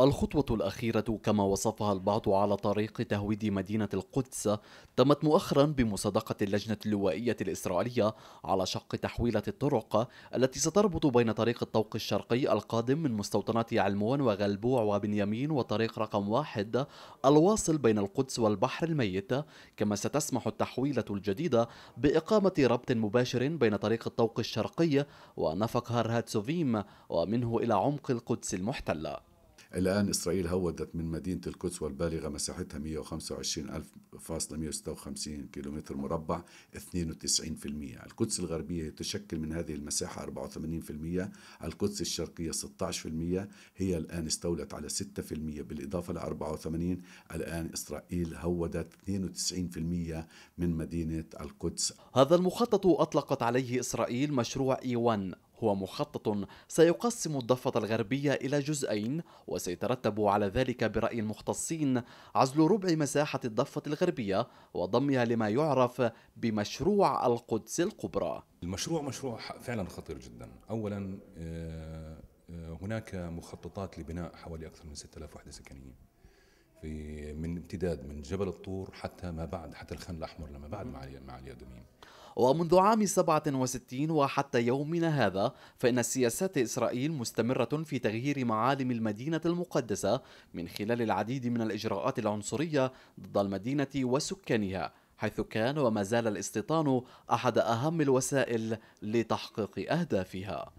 الخطوة الأخيرة كما وصفها البعض على طريق تهويد مدينة القدس تمت مؤخرا بمصادقة اللجنة اللوائية الإسرائيلية على شق تحويلة الطرق التي ستربط بين طريق الطوق الشرقي القادم من مستوطنات علمون وغلبوع وبنيامين وطريق رقم واحد الواصل بين القدس والبحر الميت كما ستسمح التحويلة الجديدة بإقامة ربط مباشر بين طريق الطوق الشرقي ونفق هرهاتسوفيم ومنه إلى عمق القدس المحتلة الآن إسرائيل هودت من مدينة القدس والبالغة مساحتها 125,156 كيلومتر مربع 92% القدس الغربية تشكل من هذه المساحة 84% القدس الشرقية 16% هي الآن استولت على 6% بالإضافة ل 84 الآن إسرائيل هودت 92% من مدينة القدس هذا المخطط أطلقت عليه إسرائيل مشروع إيوان هو مخطط سيقسم الضفة الغربية إلى جزئين وسيترتب على ذلك برأي المختصين عزل ربع مساحة الضفة الغربية وضمها لما يعرف بمشروع القدس الكبرى المشروع مشروع فعلا خطير جدا أولا آه، آه، هناك مخططات لبناء حوالي أكثر من 6000 وحدة سكنية في من امتداد من جبل الطور حتى ما بعد حتى الخان الأحمر لما بعد مع مع ومنذ عام 67 وحتى يومنا هذا فإن سياسات إسرائيل مستمرة في تغيير معالم المدينة المقدسة من خلال العديد من الإجراءات العنصرية ضد المدينة وسكانها حيث كان وما زال الاستيطان أحد أهم الوسائل لتحقيق أهدافها